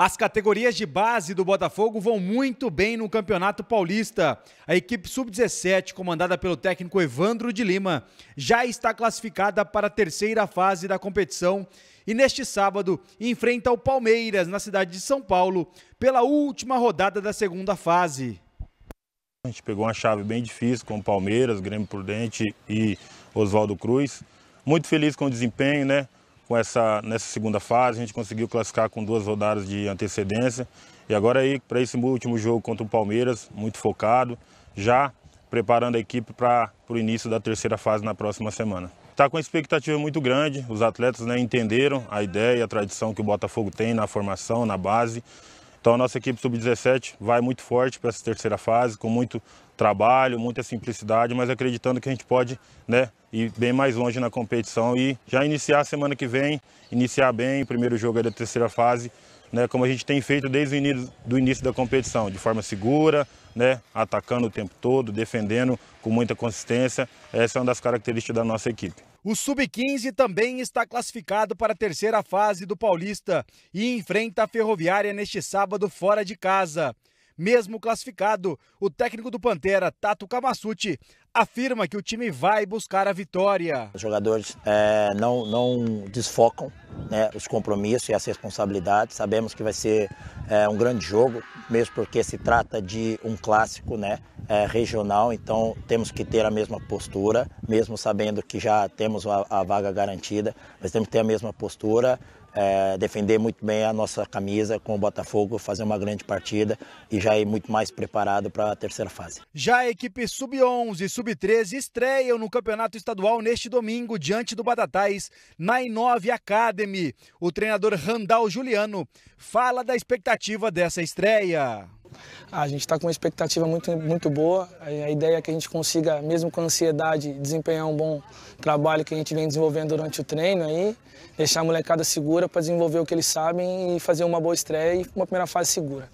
As categorias de base do Botafogo vão muito bem no Campeonato Paulista. A equipe sub-17, comandada pelo técnico Evandro de Lima, já está classificada para a terceira fase da competição e neste sábado enfrenta o Palmeiras na cidade de São Paulo pela última rodada da segunda fase. A gente pegou uma chave bem difícil com o Palmeiras, Grêmio Prudente e Oswaldo Cruz. Muito feliz com o desempenho, né? com essa, nessa segunda fase, a gente conseguiu classificar com duas rodadas de antecedência. E agora aí para esse último jogo contra o Palmeiras, muito focado, já preparando a equipe para o início da terceira fase na próxima semana. Está com uma expectativa muito grande, os atletas né, entenderam a ideia e a tradição que o Botafogo tem na formação, na base. Então a nossa equipe sub-17 vai muito forte para essa terceira fase, com muito trabalho, muita simplicidade, mas acreditando que a gente pode né, ir bem mais longe na competição e já iniciar a semana que vem, iniciar bem o primeiro jogo é da terceira fase né, como a gente tem feito desde o início, do início da competição, de forma segura, né, atacando o tempo todo, defendendo com muita consistência. Essa é uma das características da nossa equipe. O Sub-15 também está classificado para a terceira fase do Paulista e enfrenta a Ferroviária neste sábado fora de casa. Mesmo classificado, o técnico do Pantera, Tato Kamassuti, afirma que o time vai buscar a vitória. Os jogadores é, não, não desfocam né, os compromissos e as responsabilidades. Sabemos que vai ser é, um grande jogo, mesmo porque se trata de um clássico né, é, regional, então temos que ter a mesma postura, mesmo sabendo que já temos a, a vaga garantida, mas temos que ter a mesma postura, é, defender muito bem a nossa camisa com o Botafogo, fazer uma grande partida e já ir muito mais preparado para a terceira fase. Já a equipe Sub-11 e Sub-13 estreiam no Campeonato Estadual neste domingo, diante do Batatais, na Inove Academy. O treinador Randall Juliano fala da expectativa dessa estreia. Ah, a gente está com uma expectativa muito, muito boa. A ideia é que a gente consiga, mesmo com ansiedade, desempenhar um bom trabalho que a gente vem desenvolvendo durante o treino aí, deixar a molecada segura para desenvolver o que eles sabem e fazer uma boa estreia e uma primeira fase segura.